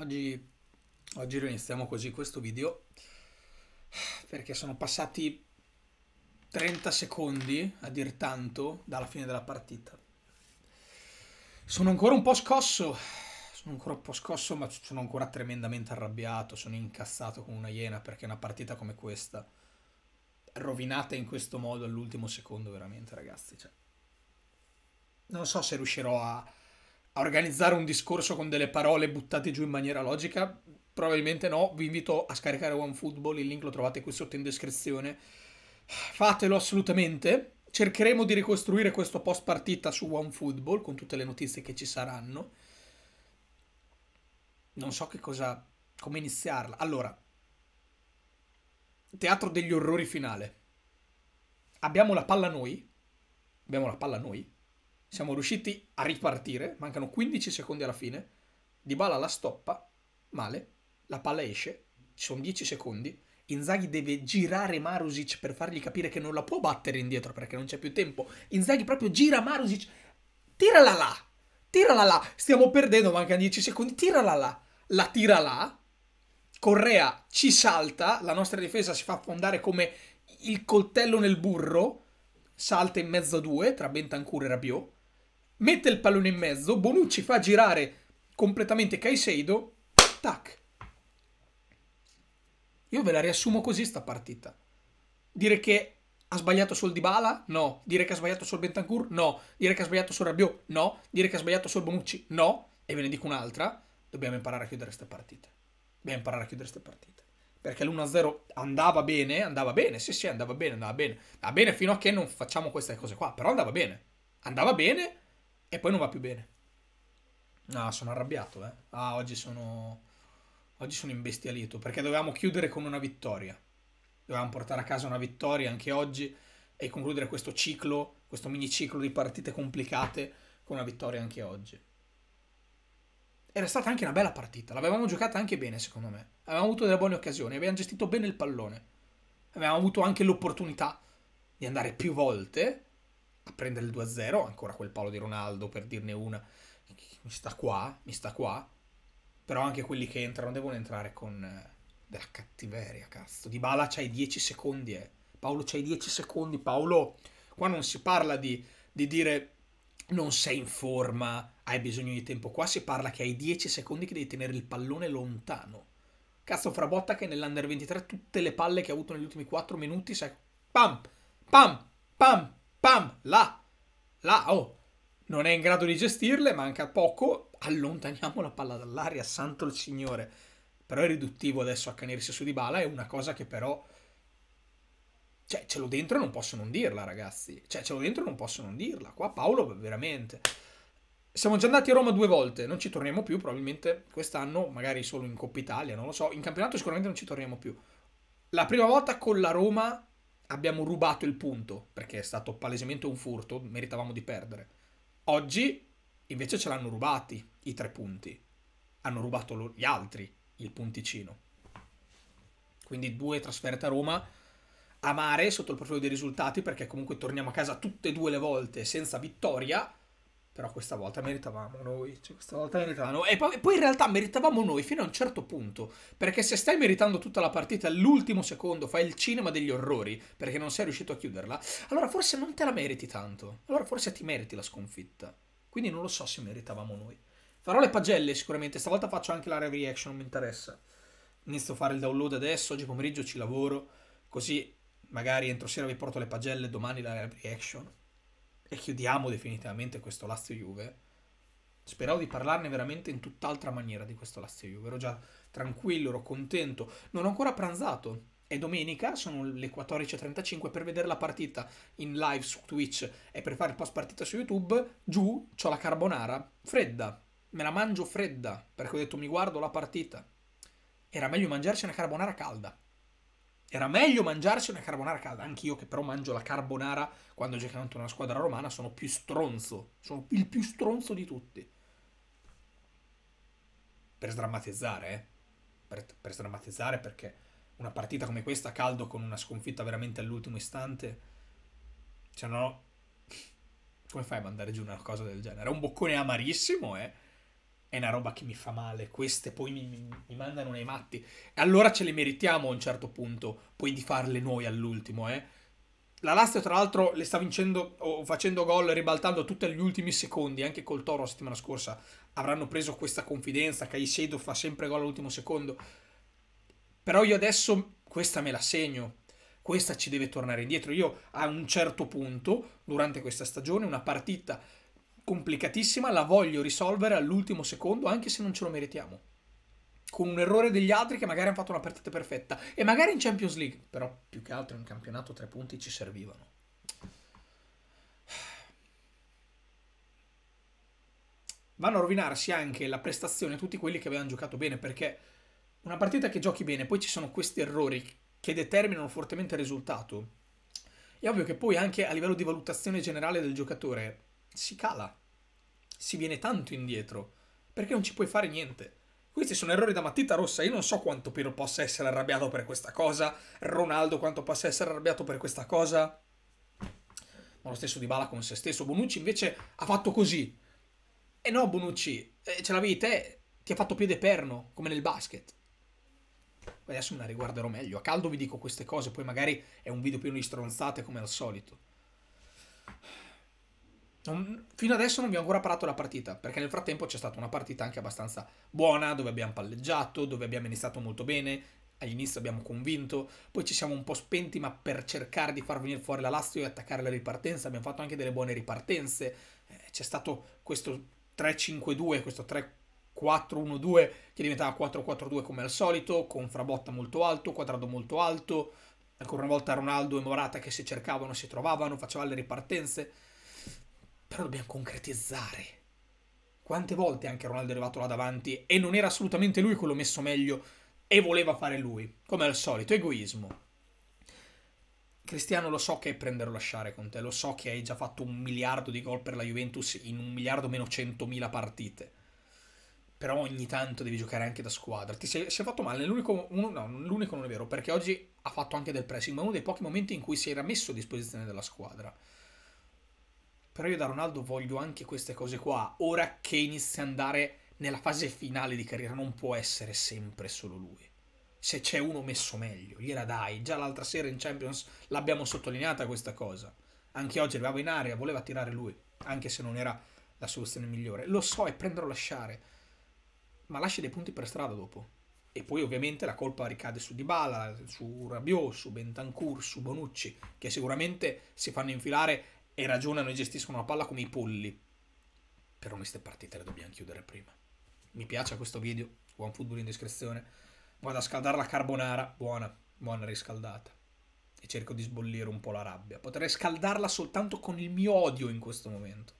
Oggi, oggi iniziamo così questo video perché sono passati 30 secondi a dir tanto dalla fine della partita. Sono ancora un po' scosso, sono ancora un po' scosso ma sono ancora tremendamente arrabbiato, sono incazzato come una iena perché una partita come questa rovinata in questo modo all'ultimo secondo veramente ragazzi. Cioè, non so se riuscirò a a organizzare un discorso con delle parole buttate giù in maniera logica? Probabilmente no, vi invito a scaricare OneFootball, il link lo trovate qui sotto in descrizione. Fatelo assolutamente. Cercheremo di ricostruire questo post partita su OneFootball con tutte le notizie che ci saranno. Non so che cosa come iniziarla. Allora, teatro degli orrori finale. Abbiamo la palla noi. Abbiamo la palla noi siamo riusciti a ripartire, mancano 15 secondi alla fine, Dybala la stoppa, male, la palla esce, ci sono 10 secondi, Inzaghi deve girare Marusic per fargli capire che non la può battere indietro perché non c'è più tempo. Inzaghi proprio gira Marusic, tirala là, tirala là, stiamo perdendo, mancano 10 secondi, tirala là, la tira là, Correa ci salta, la nostra difesa si fa affondare come il coltello nel burro, salta in mezzo a due tra Bentancur e Rabiot, mette il pallone in mezzo, Bonucci fa girare completamente Caicedo, tac. Io ve la riassumo così sta partita. Dire che ha sbagliato sul Dybala? No. Dire che ha sbagliato sul Bentancur? No. Dire che ha sbagliato sul Rabiot? No. Dire che ha sbagliato sul Bonucci? No. E ve ne dico un'altra. Dobbiamo imparare a chiudere queste partite. Dobbiamo imparare a chiudere queste partite. Perché l'1-0 andava bene, andava bene, sì sì, andava bene, andava bene. Andava bene fino a che non facciamo queste cose qua, però andava bene. Andava bene e poi non va più bene. No, sono arrabbiato, eh. Ah, oggi sono... Oggi sono imbestialito, perché dovevamo chiudere con una vittoria. Dovevamo portare a casa una vittoria anche oggi e concludere questo ciclo, questo miniciclo di partite complicate con una vittoria anche oggi. Era stata anche una bella partita, l'avevamo giocata anche bene secondo me. Avevamo avuto delle buone occasioni, avevamo gestito bene il pallone. Avevamo avuto anche l'opportunità di andare più volte a prendere il 2-0, ancora quel palo di Ronaldo per dirne una, mi sta qua, mi sta qua, però anche quelli che entrano devono entrare con eh, della cattiveria, cazzo. Di Bala c'hai 10 secondi, eh. Paolo c'hai 10 secondi, Paolo, qua non si parla di, di dire non sei in forma, hai bisogno di tempo, qua si parla che hai 10 secondi che devi tenere il pallone lontano. Cazzo, Frabotta che nell'Under 23 tutte le palle che ha avuto negli ultimi 4 minuti, sai, pam, pam, pam, pam, là, là, oh, non è in grado di gestirle, manca poco, allontaniamo la palla dall'aria, santo il Signore. Però è riduttivo adesso accanirsi su Dybala, è una cosa che però... Cioè, ce l'ho dentro non posso non dirla, ragazzi. Cioè, ce l'ho dentro non posso non dirla. Qua Paolo, veramente... Siamo già andati a Roma due volte, non ci torniamo più, probabilmente quest'anno, magari solo in Coppa Italia, non lo so. In campionato sicuramente non ci torniamo più. La prima volta con la Roma abbiamo rubato il punto, perché è stato palesemente un furto, meritavamo di perdere. Oggi invece ce l'hanno rubati i tre punti, hanno rubato gli altri il punticino. Quindi due trasferte a Roma, amare sotto il profilo dei risultati, perché comunque torniamo a casa tutte e due le volte senza vittoria, però questa volta meritavamo noi, cioè questa volta meritavamo e poi, poi, in realtà meritavamo noi fino a un certo punto, perché se stai meritando tutta la partita all'ultimo secondo, fai il cinema degli orrori, perché non sei riuscito a chiuderla, allora forse non te la meriti tanto, allora forse ti meriti la sconfitta. Quindi non lo so se meritavamo noi. Farò le pagelle sicuramente, stavolta faccio anche la live reaction, non mi interessa. Inizio a fare il download adesso, oggi pomeriggio ci lavoro, così magari entro sera vi porto le pagelle, domani la live reaction e chiudiamo definitivamente questo Lazio Juve, speravo di parlarne veramente in tutt'altra maniera di questo Lazio Juve. Ero già tranquillo, ero contento. Non ho ancora pranzato. È domenica, sono le 14.35 per vedere la partita in live su Twitch e per fare il post partita su YouTube. Giù ho la carbonara fredda. Me la mangio fredda perché ho detto mi guardo la partita. Era meglio mangiarci una carbonara calda. Era meglio mangiarsi una carbonara calda. Anch'io che però mangio la carbonara quando gioco contro una squadra romana sono più stronzo. Sono il più stronzo di tutti. Per sdrammatizzare, eh. Per, per sdrammatizzare perché una partita come questa caldo con una sconfitta veramente all'ultimo istante. Cioè no... Come fai a mandare giù una cosa del genere? È un boccone amarissimo, eh è una roba che mi fa male, queste poi mi, mi, mi mandano nei matti. E allora ce le meritiamo a un certo punto, poi di farle noi all'ultimo, eh. La Lazio, tra l'altro, le sta vincendo o facendo gol, ribaltando tutti gli ultimi secondi, anche col Toro la settimana scorsa. Avranno preso questa confidenza, Caicedo fa sempre gol all'ultimo secondo. Però io adesso questa me la segno, questa ci deve tornare indietro. Io a un certo punto, durante questa stagione, una partita complicatissima, la voglio risolvere all'ultimo secondo anche se non ce lo meritiamo. Con un errore degli altri che magari hanno fatto una partita perfetta e magari in Champions League, però più che altro in campionato tre punti ci servivano. Vanno a rovinarsi anche la prestazione tutti quelli che avevano giocato bene perché una partita che giochi bene, poi ci sono questi errori che determinano fortemente il risultato. È ovvio che poi anche a livello di valutazione generale del giocatore si cala, si viene tanto indietro, perché non ci puoi fare niente. Questi sono errori da matita rossa. Io non so quanto Piro possa essere arrabbiato per questa cosa, Ronaldo quanto possa essere arrabbiato per questa cosa. Ma lo stesso di Bala con se stesso. Bonucci invece ha fatto così. E eh no, Bonucci, eh, ce l'avevi te, ti ha fatto piede perno, come nel basket. Adesso me la riguarderò meglio. A caldo vi dico queste cose, poi magari è un video pieno di stronzate come al solito. Non, fino adesso non abbiamo ancora parato la partita, perché nel frattempo c'è stata una partita anche abbastanza buona, dove abbiamo palleggiato, dove abbiamo iniziato molto bene, all'inizio abbiamo convinto, poi ci siamo un po' spenti, ma per cercare di far venire fuori la Lazio e attaccare la ripartenza, abbiamo fatto anche delle buone ripartenze, eh, c'è stato questo 3-5-2, questo 3-4-1-2 che diventava 4-4-2 come al solito, con Frabotta molto alto, Quadrado molto alto, ancora una volta Ronaldo e Morata che si cercavano si trovavano, facevano le ripartenze, però dobbiamo concretizzare. Quante volte anche Ronaldo è arrivato là davanti e non era assolutamente lui quello messo meglio e voleva fare lui, come al solito, egoismo. Cristiano, lo so che è prendere o lasciare con te, lo so che hai già fatto un miliardo di gol per la Juventus in un miliardo meno centomila partite. Però ogni tanto devi giocare anche da squadra. Ti sei, sei fatto male, l'unico, no, l'unico non è vero, perché oggi ha fatto anche del pressing, ma uno dei pochi momenti in cui si era messo a disposizione della squadra. Però io da Ronaldo voglio anche queste cose qua. Ora che inizia ad andare nella fase finale di carriera, non può essere sempre solo lui. Se c'è uno messo meglio, gliela dai. Già l'altra sera in Champions l'abbiamo sottolineata questa cosa. Anche oggi arrivava in area, voleva tirare lui, anche se non era la soluzione migliore. Lo so, è prendere o lasciare. Ma lascia dei punti per strada dopo. E poi ovviamente la colpa ricade su Dybala, su Rabiot, su Bentancur, su Bonucci, che sicuramente si fanno infilare e ragionano e gestiscono la palla come i polli. Però queste partite le dobbiamo chiudere prima. Mi piace questo video, buon football in descrizione. Vado a scaldare la carbonara, buona, buona riscaldata. E cerco di sbollire un po' la rabbia. Potrei scaldarla soltanto con il mio odio in questo momento.